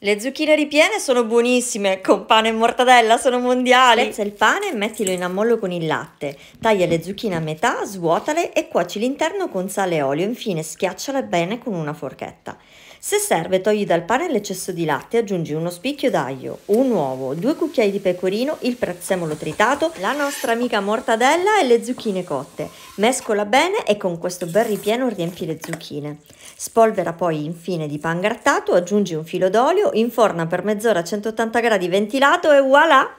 Le zucchine ripiene sono buonissime, con pane e mortadella sono mondiali. Prezza il pane e mettilo in ammollo con il latte. Taglia le zucchine a metà, svuotale e cuoci l'interno con sale e olio. Infine schiacciale bene con una forchetta. Se serve, togli dal pane l'eccesso di latte, e aggiungi uno spicchio d'aglio, un uovo, due cucchiai di pecorino, il prezzemolo tritato, la nostra amica mortadella e le zucchine cotte. Mescola bene e con questo bel ripieno riempi le zucchine. Spolvera poi infine di pan grattato, aggiungi un filo d'olio, in forna per mezz'ora a 180 gradi ventilato e voilà!